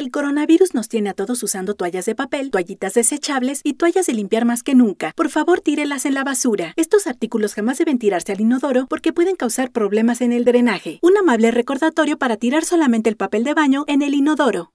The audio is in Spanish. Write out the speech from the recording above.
El coronavirus nos tiene a todos usando toallas de papel, toallitas desechables y toallas de limpiar más que nunca. Por favor, tírelas en la basura. Estos artículos jamás deben tirarse al inodoro porque pueden causar problemas en el drenaje. Un amable recordatorio para tirar solamente el papel de baño en el inodoro.